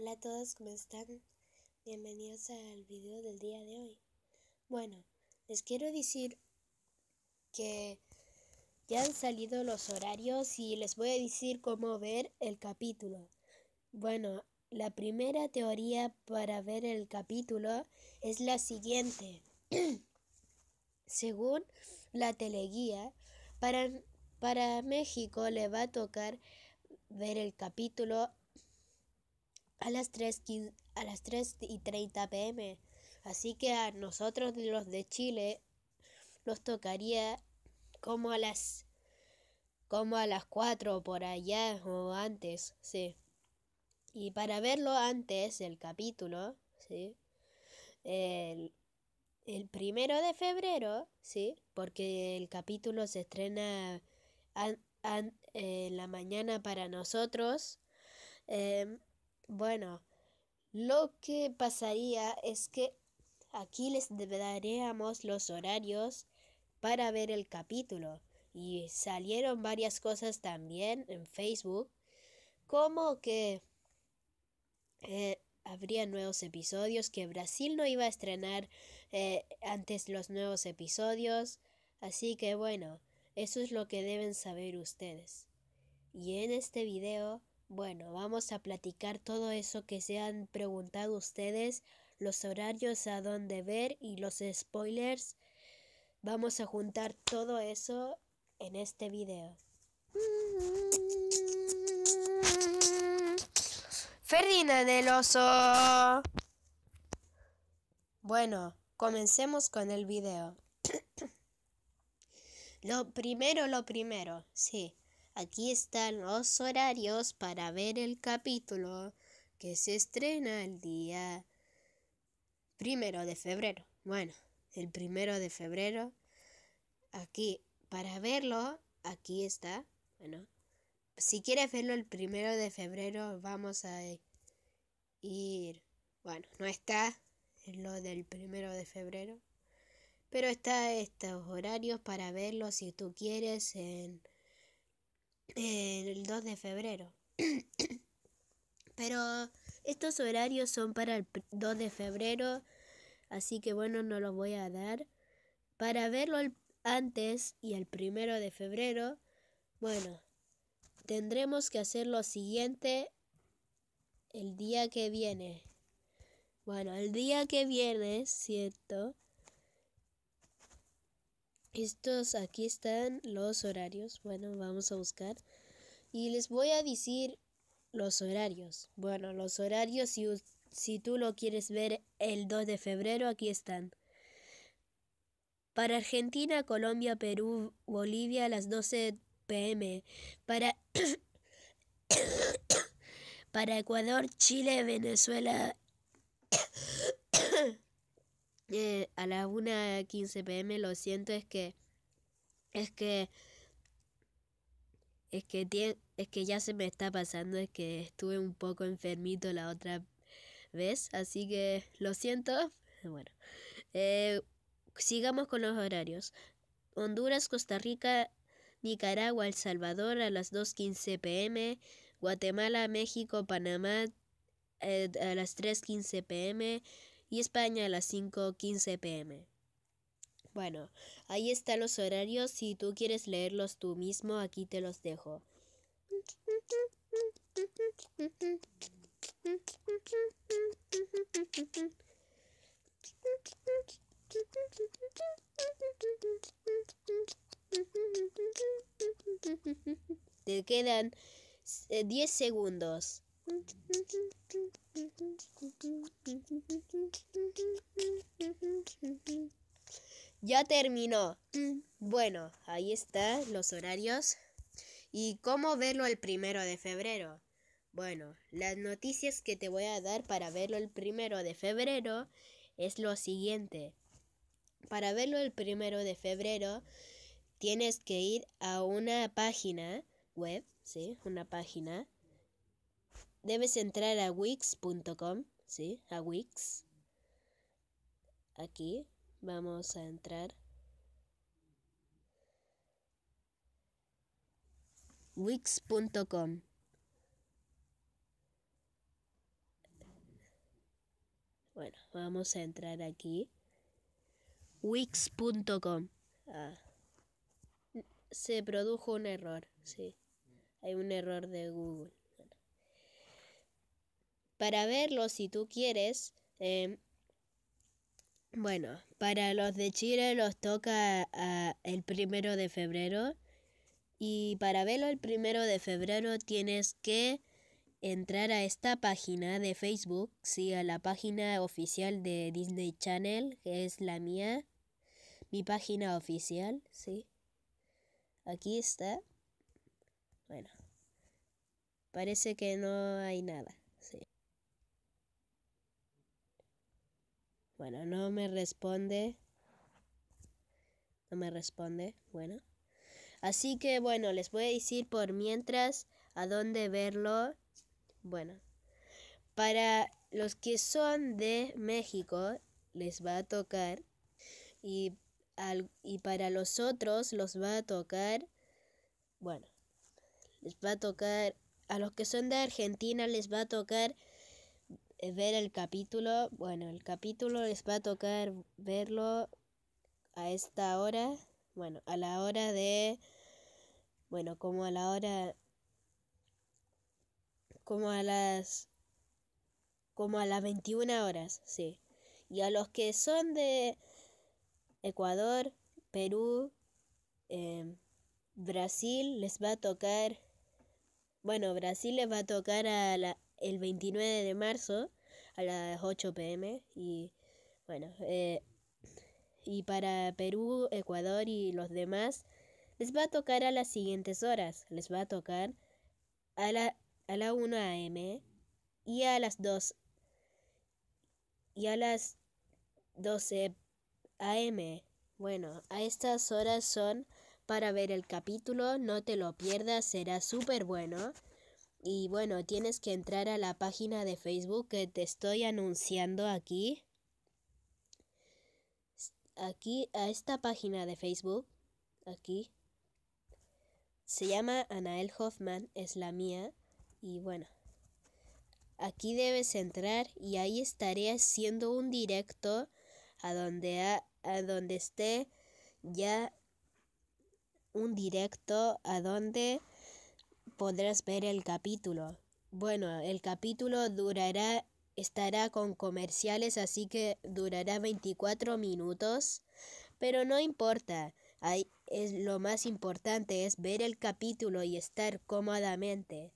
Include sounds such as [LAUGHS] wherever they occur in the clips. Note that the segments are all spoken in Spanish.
Hola a todos, ¿cómo están? Bienvenidos al video del día de hoy. Bueno, les quiero decir que ya han salido los horarios y les voy a decir cómo ver el capítulo. Bueno, la primera teoría para ver el capítulo es la siguiente. [CLEARS THROAT] Según la teleguía, para, para México le va a tocar ver el capítulo a las 3, a las y 30 pm. Así que a nosotros los de Chile nos tocaría como a las como a las 4 por allá o antes, sí. Y para verlo antes El capítulo, sí. El, el primero de febrero, sí, porque el capítulo se estrena en la mañana para nosotros. Em, bueno, lo que pasaría es que aquí les daríamos los horarios para ver el capítulo. Y salieron varias cosas también en Facebook, como que eh, habría nuevos episodios, que Brasil no iba a estrenar eh, antes los nuevos episodios. Así que bueno, eso es lo que deben saber ustedes. Y en este video bueno, vamos a platicar todo eso que se han preguntado ustedes, los horarios a dónde ver y los spoilers. Vamos a juntar todo eso en este video. ¡Ferrina del oso. Bueno, comencemos con el video. [CLEARS THROAT] lo primero, lo primero, sí. Aquí están los horarios para ver el capítulo que se estrena el día primero de febrero. Bueno, el primero de febrero. Aquí, para verlo, aquí está. Bueno, si quieres verlo el primero de febrero, vamos a ir. Bueno, no está lo del primero de febrero. Pero está estos horarios para verlo si tú quieres en el 2 de febrero. [CLEARS THROAT] Pero estos horarios son para el 2 de febrero, así que bueno, no los voy a dar. Para verlo antes y el primero de febrero, bueno, tendremos que hacer lo siguiente el día que viene. Bueno, el día que viene, ¿cierto? Estos aquí están los horarios. Bueno, vamos a buscar. Y les voy a decir los horarios. Bueno, los horarios, si, si tú lo quieres ver el 2 de febrero, aquí están. Para Argentina, Colombia, Perú, Bolivia a las 12 pm. Para, [COUGHS] [COUGHS] para Ecuador, Chile, Venezuela eh, a las 1.15 pm lo siento es que es que es que es que ya se me está pasando es que estuve un poco enfermito la otra vez así que lo siento [LAUGHS] bueno eh, sigamos con los horarios Honduras Costa Rica Nicaragua El Salvador a las 2.15 pm Guatemala México Panamá eh, a las 3.15 pm y España a las 5.15 pm. Bueno, ahí están los horarios. Si tú quieres leerlos tú mismo, aquí te los dejo. Te quedan 10 eh, segundos. Ya terminó. Mm. Bueno, ahí están los horarios. ¿Y cómo verlo el primero de febrero? Bueno, las noticias que te voy a dar para verlo el primero de febrero es lo siguiente. Para verlo el primero de febrero tienes que ir a una página web, ¿sí? Una página debes entrar a wix.com, ¿sí? A Wix. Aquí vamos a entrar. Wix.com. Bueno, vamos a entrar aquí. Wix.com. Ah. Se produjo un error, sí. Hay un error de Google. Para verlo, si tú quieres, eh, bueno, para los de Chile los toca el primero de febrero. Y para verlo el primero de febrero tienes que entrar a esta página de Facebook, sí, a la página oficial de Disney Channel, que es la mía, mi página oficial, sí. Aquí está. Bueno, parece que no hay nada. Bueno, no me responde. No me responde. Bueno. Así que bueno, les voy a decir por mientras a dónde verlo. Bueno. Para los que son de México, les va a tocar. Y, y para los otros, los va a tocar. Bueno. Les va a tocar. A los que son de Argentina, les va a tocar eh, ver el capítulo. Bueno, el capítulo les va a tocar verlo a esta hora. Bueno, a la hora de... Bueno, como a la hora... Como a las... Como a las 21 horas, sí. Y a los que son de Ecuador, Perú, em, Brasil, les va a tocar... Bueno, Brasil les va a tocar a la, el 29 de marzo a las 8 pm. Y bueno, eh, y para Perú, Ecuador y los demás, les va a tocar a las siguientes horas. Les va a tocar a la, a 1 am y a las 2 y a las 12 am. Bueno, a estas horas son para ver el capítulo, no te lo pierdas, será súper bueno. Y bueno, tienes que entrar a la página de Facebook que te estoy anunciando aquí. Aquí, a esta página de Facebook. Aquí. Se llama Anael Hoffman, es la mía. Y bueno, aquí debes entrar y ahí estaré haciendo un directo a donde, a donde esté ya un directo a donde podrás ver el capítulo. Bueno, el capítulo durará, estará con comerciales, así que durará 24 minutos, pero no importa. Ahí es lo más importante es ver el capítulo y estar cómodamente.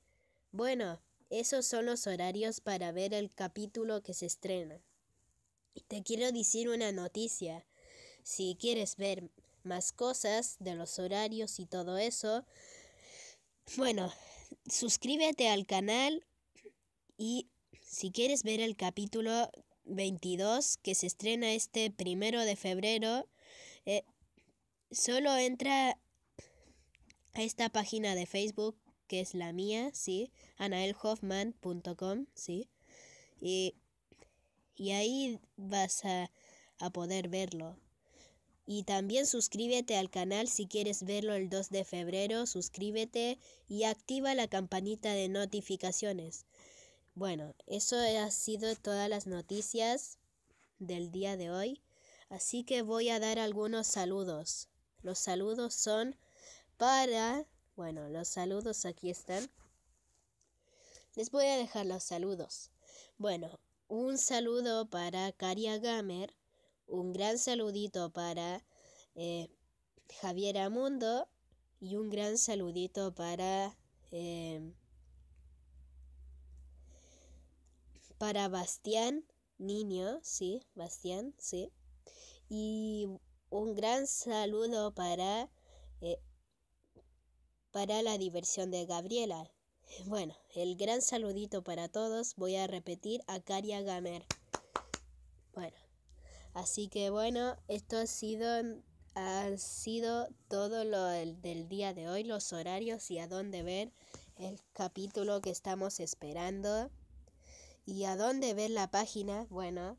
Bueno, esos son los horarios para ver el capítulo que se estrena. Te quiero decir una noticia. Si quieres ver más cosas de los horarios y todo eso, bueno, suscríbete al canal y si quieres ver el capítulo 22 que se estrena este primero de febrero, eh, solo entra a esta página de Facebook que es la mía, ¿sí? anaelhoffman.com, ¿sí? Y, y ahí vas a, a poder verlo. Y también suscríbete al canal si quieres verlo el 2 de febrero, suscríbete y activa la campanita de notificaciones. Bueno, eso ha sido todas las noticias del día de hoy, así que voy a dar algunos saludos. Los saludos son para... Bueno, los saludos aquí están. Les voy a dejar los saludos. Bueno, un saludo para Caria Gamer, un gran saludito para eh, Javier Amundo y un gran saludito para, eh, para Bastián Niño, sí, Bastián, sí. Y un gran saludo para, eh, para la diversión de Gabriela. [LAUGHS] Bueno, el gran saludito para todos. Voy a repetir a Caria Gamer. Bueno. Así que bueno, esto ha sido, ha sido todo lo del día de hoy, los horarios y a dónde ver el capítulo que estamos esperando. ¿Y a dónde ver la página? Bueno,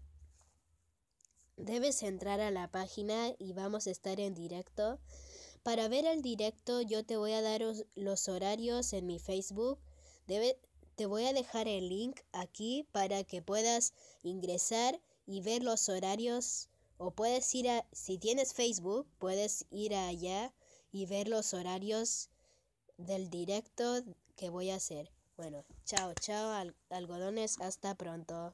debes entrar a la página y vamos a estar en directo. Para ver el directo yo te voy a dar los horarios en mi Facebook. te voy a dejar el link aquí para que puedas ingresar y ver los horarios. O puedes ir a, si tienes Facebook, puedes ir allá y ver los horarios del directo que voy a hacer. Bueno, chao, chao, algodones, hasta pronto.